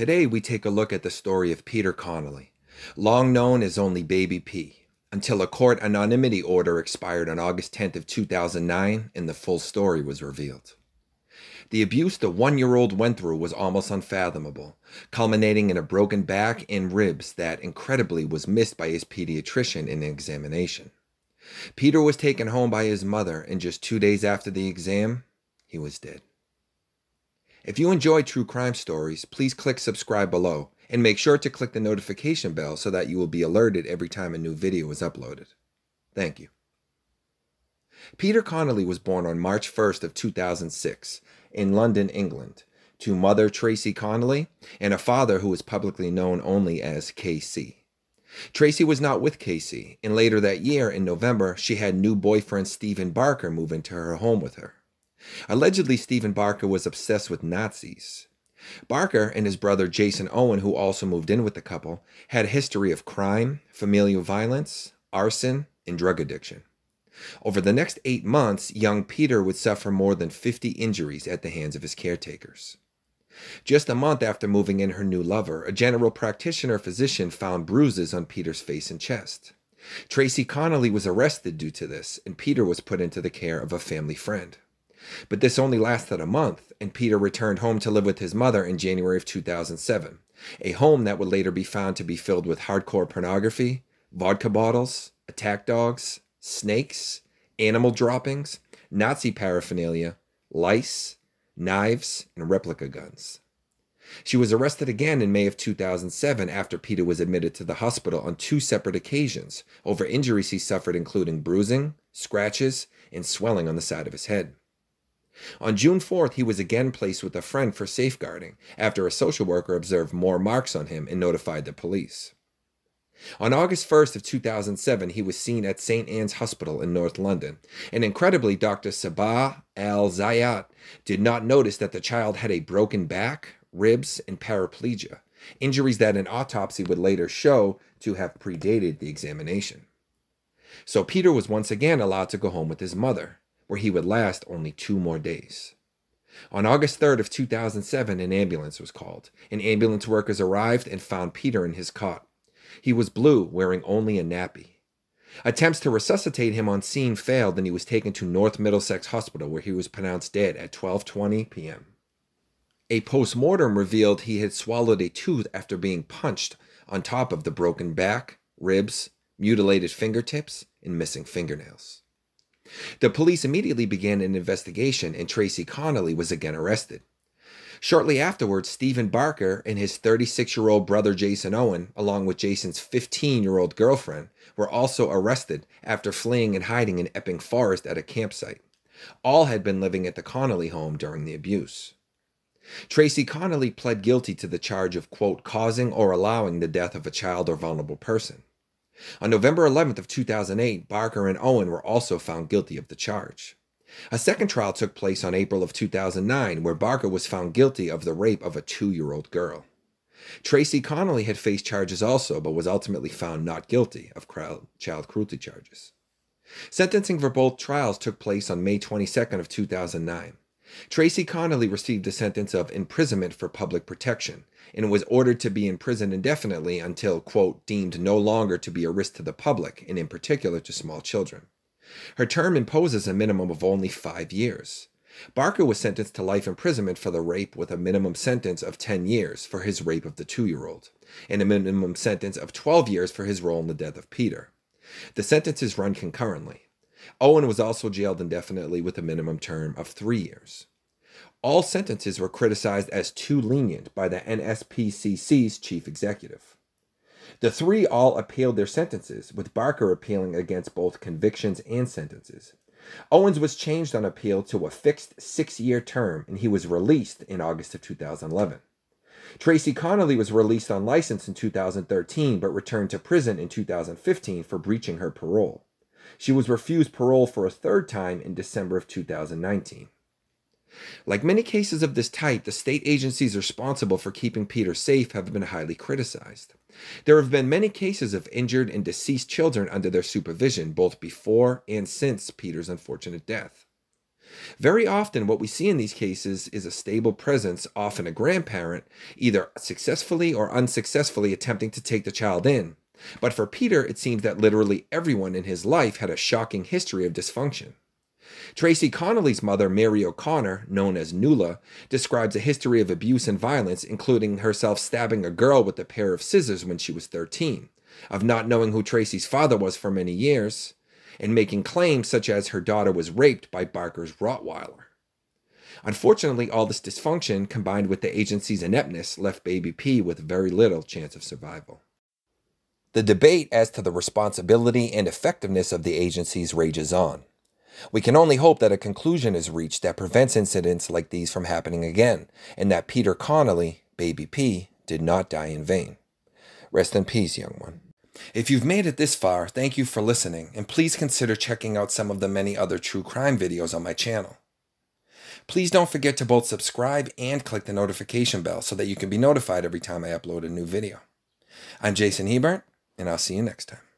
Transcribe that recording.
Today, we take a look at the story of Peter Connolly, long known as only Baby P, until a court anonymity order expired on August 10th of 2009 and the full story was revealed. The abuse the one-year-old went through was almost unfathomable, culminating in a broken back and ribs that incredibly was missed by his pediatrician in an examination. Peter was taken home by his mother and just 2 days after the exam, he was dead. If you enjoy true crime stories, please click subscribe below and make sure to click the notification bell so that you will be alerted every time a new video is uploaded. Thank you. Peter Connolly was born on March 1st of 2006 in London, England, to mother Tracy Connolly and a father who was publicly known only as KC. Tracy was not with Casey, and later that year in November, she had new boyfriend Stephen Barker move into her home with her. Allegedly, Stephen Barker was obsessed with Nazis. Barker and his brother Jason Owen, who also moved in with the couple, had a history of crime, familial violence, arson, and drug addiction. Over the next eight months, young Peter would suffer more than 50 injuries at the hands of his caretakers. Just a month after moving in her new lover, a general practitioner physician found bruises on Peter's face and chest. Tracy Connolly was arrested due to this, and Peter was put into the care of a family friend. But this only lasted a month, and Peter returned home to live with his mother in January of 2007, a home that would later be found to be filled with hardcore pornography, vodka bottles, attack dogs, snakes, animal droppings, Nazi paraphernalia, lice, knives, and replica guns. She was arrested again in May of 2007 after Peter was admitted to the hospital on two separate occasions over injuries he suffered, including bruising, scratches, and swelling on the side of his head. On June 4th, he was again placed with a friend for safeguarding after a social worker observed more marks on him and notified the police. On August 1st of 2007, he was seen at St. Anne's Hospital in North London, and incredibly, Dr. Sabah Al Zayat did not notice that the child had a broken back, ribs, and paraplegia, injuries that an autopsy would later show to have predated the examination. So Peter was once again allowed to go home with his mother, where he would last only two more days. On August 3rd of 2007, an ambulance was called. And ambulance workers arrived and found Peter in his cot. He was blue, wearing only a nappy. Attempts to resuscitate him on scene failed and he was taken to North Middlesex Hospital where he was pronounced dead at 12:20 p.m. A post-mortem revealed he had swallowed a tooth after being punched on top of the broken back, ribs, mutilated fingertips, and missing fingernails. The police immediately began an investigation and Tracy Connolly was again arrested. Shortly afterwards, Stephen Barker and his 36 year old brother Jason Owen, along with Jason's 15 year old girlfriend, were also arrested after fleeing and hiding in Epping Forest at a campsite. All had been living at the Connolly home during the abuse. Tracy Connolly pled guilty to the charge of, quote, causing or allowing the death of a child or vulnerable person. On November 11th of 2008, Barker and Owen were also found guilty of the charge. A second trial took place on April of 2009 where Barker was found guilty of the rape of a 2-year-old girl. Tracy Connolly had faced charges also but was ultimately found not guilty of child cruelty charges. Sentencing for both trials took place on May 22nd of 2009. Tracy Connolly received a sentence of imprisonment for public protection and was ordered to be imprisoned indefinitely until, quote, deemed no longer to be a risk to the public and in particular to small children. Her term imposes a minimum of only five years. Barker was sentenced to life imprisonment for the rape with a minimum sentence of 10 years for his rape of the two year old, and a minimum sentence of 12 years for his role in the death of Peter. The sentences run concurrently. Owen was also jailed indefinitely with a minimum term of three years. All sentences were criticized as too lenient by the NSPCC's chief executive. The three all appealed their sentences, with Barker appealing against both convictions and sentences. Owens was changed on appeal to a fixed six year term, and he was released in August of 2011. Tracy Connolly was released on license in 2013 but returned to prison in 2015 for breaching her parole. She was refused parole for a third time in December of 2019. Like many cases of this type, the state agencies responsible for keeping Peter safe have been highly criticized. There have been many cases of injured and deceased children under their supervision, both before and since Peter's unfortunate death. Very often, what we see in these cases is a stable presence, often a grandparent, either successfully or unsuccessfully attempting to take the child in, but for Peter, it seems that literally everyone in his life had a shocking history of dysfunction. Tracy Connolly's mother, Mary O'Connor, known as Nula, describes a history of abuse and violence, including herself stabbing a girl with a pair of scissors when she was 13, of not knowing who Tracy's father was for many years, and making claims such as her daughter was raped by Barker's Rottweiler. Unfortunately, all this dysfunction combined with the agency's ineptness left Baby P with very little chance of survival. The debate as to the responsibility and effectiveness of the agencies rages on. We can only hope that a conclusion is reached that prevents incidents like these from happening again, and that Peter Connolly, Baby P, did not die in vain. Rest in peace, young one. If you've made it this far, thank you for listening, and please consider checking out some of the many other true crime videos on my channel. Please don't forget to both subscribe and click the notification bell so that you can be notified every time I upload a new video. I'm Jason Hebert, and I'll see you next time.